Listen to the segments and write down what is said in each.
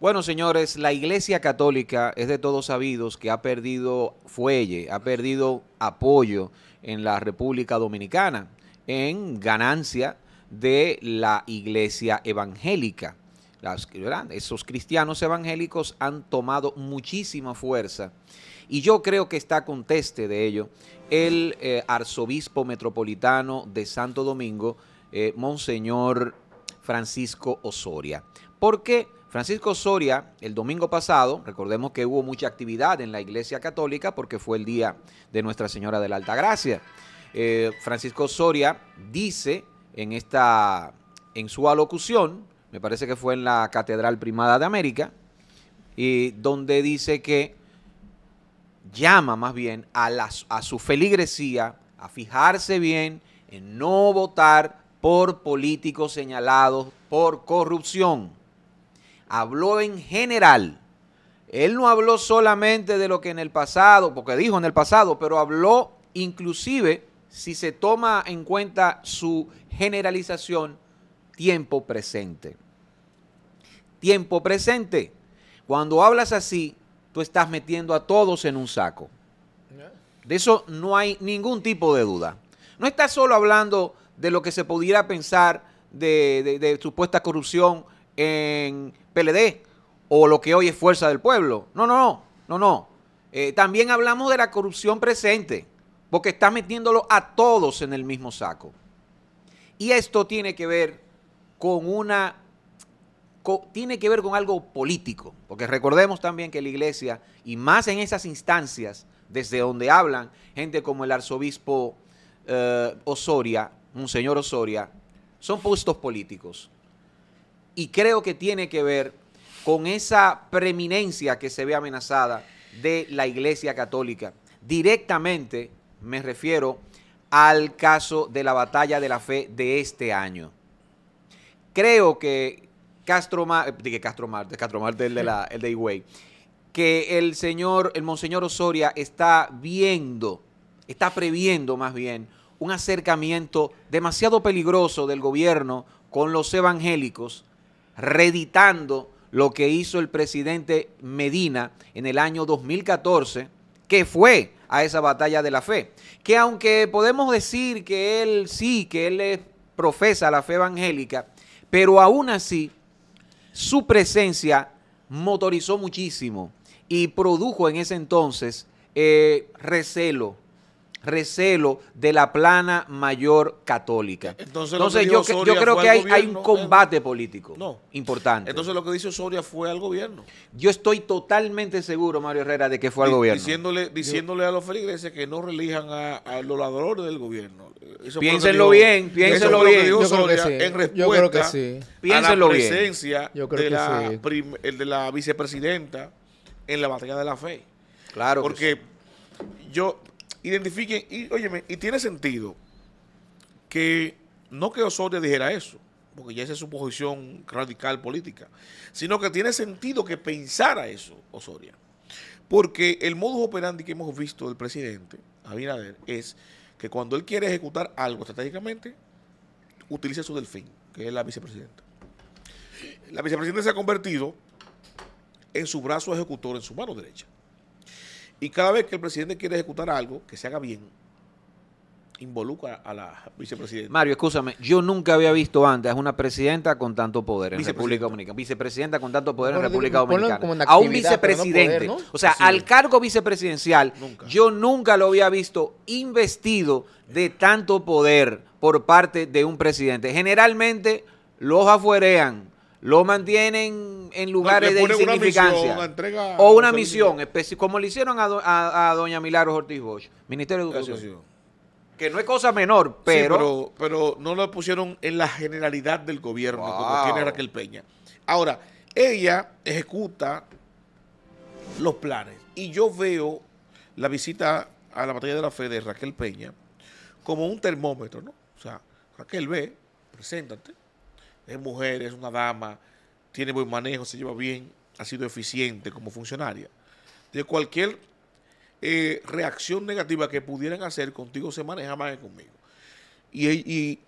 Bueno, señores, la Iglesia Católica es de todos sabidos que ha perdido fuelle, ha perdido apoyo en la República Dominicana en ganancia de la Iglesia Evangélica. Esos cristianos evangélicos han tomado muchísima fuerza y yo creo que está conteste de ello el eh, arzobispo metropolitano de Santo Domingo, eh, Monseñor Francisco Osoria. porque Francisco Soria, el domingo pasado, recordemos que hubo mucha actividad en la Iglesia Católica porque fue el día de Nuestra Señora de la Altagracia. Eh, Francisco Soria dice en, esta, en su alocución, me parece que fue en la Catedral Primada de América, y donde dice que llama más bien a, a su feligresía a fijarse bien en no votar por políticos señalados por corrupción habló en general. Él no habló solamente de lo que en el pasado, porque dijo en el pasado, pero habló inclusive, si se toma en cuenta su generalización, tiempo presente. Tiempo presente. Cuando hablas así, tú estás metiendo a todos en un saco. De eso no hay ningún tipo de duda. No estás solo hablando de lo que se pudiera pensar de, de supuesta corrupción en PLD o lo que hoy es Fuerza del Pueblo. No, no, no, no, eh, también hablamos de la corrupción presente, porque está metiéndolo a todos en el mismo saco. Y esto tiene que ver con una tiene que ver con algo político, porque recordemos también que la iglesia y más en esas instancias desde donde hablan gente como el arzobispo eh, Osoria, Monseñor Osoria, son puestos políticos y creo que tiene que ver con esa preeminencia que se ve amenazada de la Iglesia Católica. Directamente me refiero al caso de la batalla de la fe de este año. Creo que Castro, eh, dije Castro Marte, Castro Marte el de, la, el de Higüey, que el señor, el monseñor Osoria está viendo, está previendo más bien, un acercamiento demasiado peligroso del gobierno con los evangélicos reeditando lo que hizo el presidente Medina en el año 2014, que fue a esa batalla de la fe. Que aunque podemos decir que él sí, que él profesa la fe evangélica, pero aún así su presencia motorizó muchísimo y produjo en ese entonces eh, recelo, recelo de la plana mayor católica. E-, entonces, yo, creo que hay, un eh, combate político importante. Entonces lo que dice Osoria fue al gobierno. Yo estoy totalmente seguro, Mario Herrera, de que fue al gobierno. Diciéndole, a los feligreses que no relijan a, los ladrones del gobierno. piénsenlo bien, piénsenlo bien. Yo creo que sí. En respuesta yo creo que sí. la presencia de, la sí. de la vicepresidenta en la batalla de la fe. Claro. Porque yo identifiquen, y óyeme, y tiene sentido que no que Osorio dijera eso, porque ya esa es su posición radical política, sino que tiene sentido que pensara eso Osorio. Porque el modus operandi que hemos visto del presidente Abinader es que cuando él quiere ejecutar algo estratégicamente, utiliza su delfín, que es la vicepresidenta. La vicepresidenta se ha convertido en su brazo ejecutor, en su mano derecha. Y cada vez que el presidente quiere ejecutar algo, que se haga bien, involucra a la vicepresidenta. Mario, escúchame, yo nunca había visto antes a una presidenta con tanto poder en República Dominicana. Vicepresidenta con tanto poder en República Dominicana. A un vicepresidente. O sea, al cargo vicepresidencial, yo nunca lo había visto investido de tanto poder por parte de un presidente. Generalmente los afuerean, lo mantienen en lugares de insignificancia. o una misión, como le hicieron a, doña Milagros Ortiz Bosch, Ministerio de Educación. Que no es cosa menor, pero... pero... no lo pusieron en la generalidad del gobierno, como tiene Raquel Peña. Ahora, ella ejecuta los planes. Y yo veo la visita a la batalla de la fe de Raquel Peña como un termómetro, ¿no? O sea, Raquel ve, preséntate, es mujer, es una dama, tiene buen manejo, se lleva bien, ha sido eficiente como funcionaria. De cualquier eh, reacción negativa que pudieran hacer contigo se maneja más que conmigo. Y,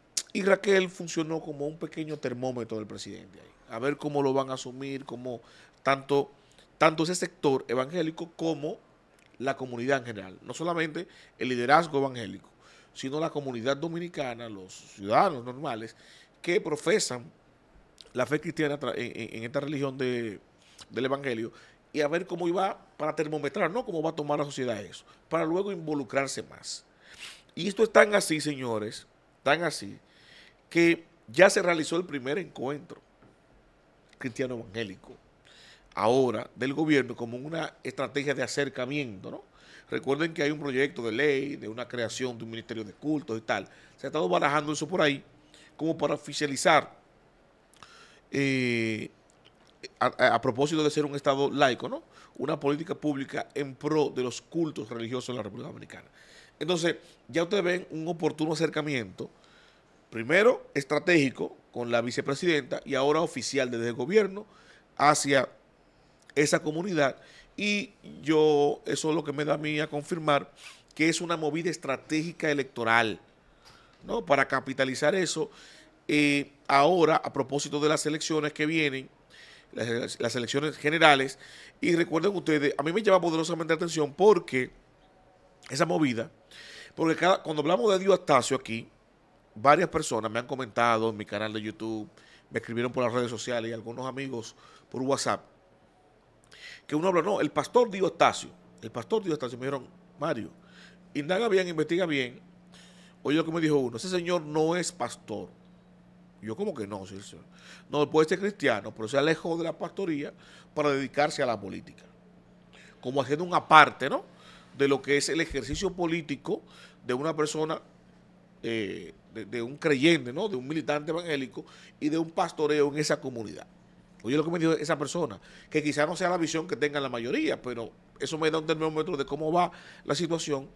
Raquel funcionó como un pequeño termómetro del presidente A ver cómo lo van a asumir, cómo tanto, tanto ese sector evangélico como la comunidad en general. No solamente el liderazgo evangélico, sino la comunidad dominicana, los ciudadanos normales que profesan la fe cristiana en, esta religión de, del Evangelio y a ver cómo iba para termometrar, ¿no? Cómo va a tomar la sociedad eso, para luego involucrarse más. Y esto es tan así, señores, tan así, que ya se realizó el primer encuentro cristiano evangélico, ahora del gobierno como una estrategia de acercamiento, ¿no? Recuerden que hay un proyecto de ley, de una creación de un ministerio de cultos y tal. Se ha estado barajando eso por ahí como para oficializar, eh, a, propósito de ser un Estado laico, ¿no? Una política pública en pro de los cultos religiosos en la República Dominicana. Entonces, ya ustedes ven un oportuno acercamiento, primero estratégico con la vicepresidenta y ahora oficial desde el gobierno hacia esa comunidad. Y yo, eso es lo que me da a mí a confirmar que es una movida estratégica electoral ¿no? Para capitalizar eso, eh, ahora, a propósito de las elecciones que vienen, las, elecciones generales, y recuerden ustedes, a mí me llama poderosamente atención porque esa movida, porque cuando hablamos de Dios aquí, varias personas me han comentado en mi canal de YouTube, me escribieron por las redes sociales y algunos amigos por WhatsApp, que uno habla, no, el pastor Dios Astacio, el pastor Dios Astacio, me dijeron, Mario, indaga bien, investiga bien, Oye lo que me dijo uno, ese señor no es pastor. Yo como que no, No, puede ser cristiano, pero se alejó de la pastoría para dedicarse a la política. Como haciendo una parte, ¿no? De lo que es el ejercicio político de una persona, eh, de, un creyente, ¿no? De un militante evangélico y de un pastoreo en esa comunidad. Oye lo que me dijo esa persona, que quizá no sea la visión que tenga la mayoría, pero eso me da un termómetro de cómo va la situación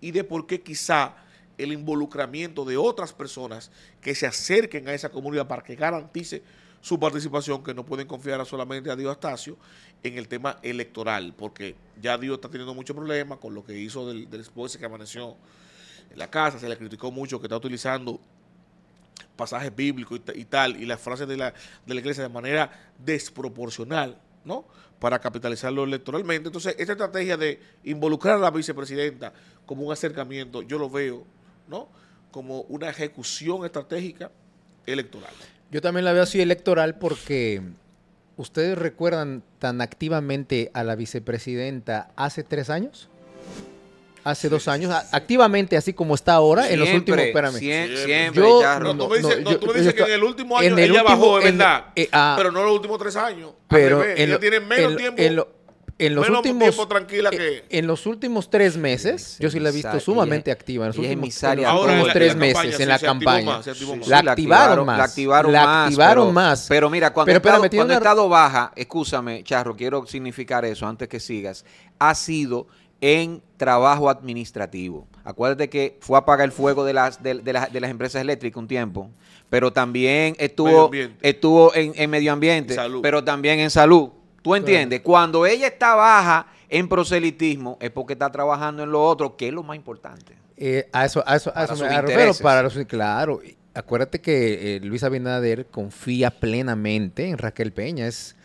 y de por qué quizá el involucramiento de otras personas que se acerquen a esa comunidad para que garantice su participación, que no pueden confiar solamente a Dios Astacio en el tema electoral, porque ya Dios está teniendo muchos problemas con lo que hizo del, esposo que amaneció en la casa, se le criticó mucho que está utilizando pasajes bíblicos y, y tal, y las frases de la, de la iglesia de manera desproporcional, ¿no? Para capitalizarlo electoralmente. Entonces, esta estrategia de involucrar a la vicepresidenta como un acercamiento, yo lo veo ¿no? Como una ejecución estratégica electoral. Yo también la veo así electoral porque ustedes recuerdan tan activamente a la vicepresidenta hace tres años hace dos años, activamente así como está ahora, en los últimos, espérame. Siempre, siempre yo, tú me dices, que en el último año ella bajó, de verdad. Eh, ah, pero no los últimos tres años. Pero ella tiene menos tiempo en los últimos eh, en los últimos tres meses yo sí la he visto sumamente activa en los últimos, en los últimos tres meses en la campaña la, activaron más la activaron más, pero, mira cuando ha estado, baja escúchame charro quiero significar eso antes que sigas ha sido en trabajo administrativo. Acuérdate que fue a apagar el fuego de las, de, las, empresas eléctricas un tiempo, pero también estuvo, estuvo en medio ambiente, pero también en salud ¿Tú entiendes? Cuando ella está baja en proselitismo es porque está trabajando en lo otro, que es lo más importante. Eh, a eso, a eso, a eso me para los, claro. Acuérdate que Luisa eh, Luis Abinader confía plenamente en Raquel Peña. Es,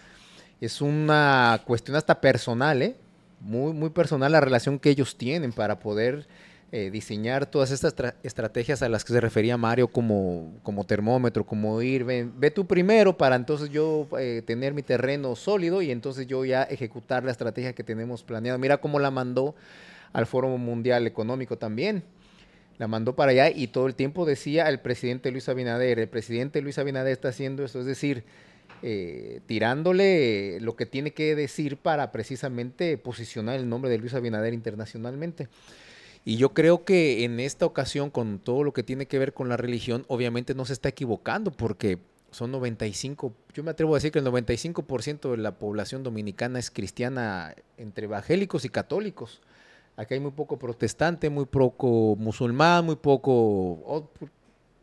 es una cuestión hasta personal, ¿eh? Muy, muy personal la relación que ellos tienen para poder eh, diseñar todas estas estrategias a las que se refería Mario como, como termómetro, como ir, ve tú primero para entonces yo eh, tener mi terreno sólido y entonces yo ya ejecutar la estrategia que tenemos planeada. Mira cómo la mandó al Foro Mundial Económico también. La mandó para allá y todo el tiempo decía el presidente Luis Abinader, el presidente Luis Abinader está haciendo esto, es decir, eh, tirándole lo que tiene que decir para precisamente posicionar el nombre de Luis Abinader internacionalmente. Y yo creo que en esta ocasión, con todo lo que tiene que ver con la religión, obviamente no se está equivocando porque son 95, yo me atrevo a decir que el 95% de la población dominicana es cristiana entre evangélicos y católicos. Aquí hay muy poco protestante, muy poco musulmán, muy poco oh,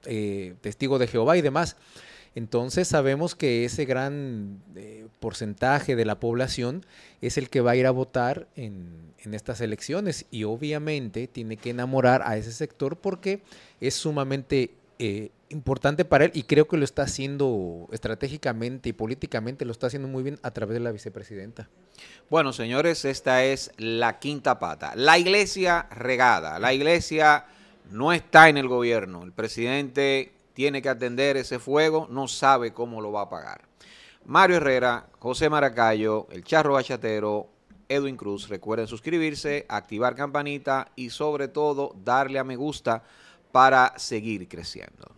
eh, testigo de Jehová y demás. Entonces sabemos que ese gran eh, porcentaje de la población es el que va a ir a votar en, estas elecciones y obviamente tiene que enamorar a ese sector porque es sumamente eh, importante para él y creo que lo está haciendo estratégicamente y políticamente, lo está haciendo muy bien a través de la vicepresidenta. Bueno, señores, esta es la quinta pata. La iglesia regada, la iglesia no está en el gobierno. El presidente tiene que atender ese fuego, no sabe cómo lo va a pagar. Mario Herrera, José Maracayo, El Charro Bachatero, Edwin Cruz. Recuerden suscribirse, activar campanita y sobre todo darle a me gusta para seguir creciendo.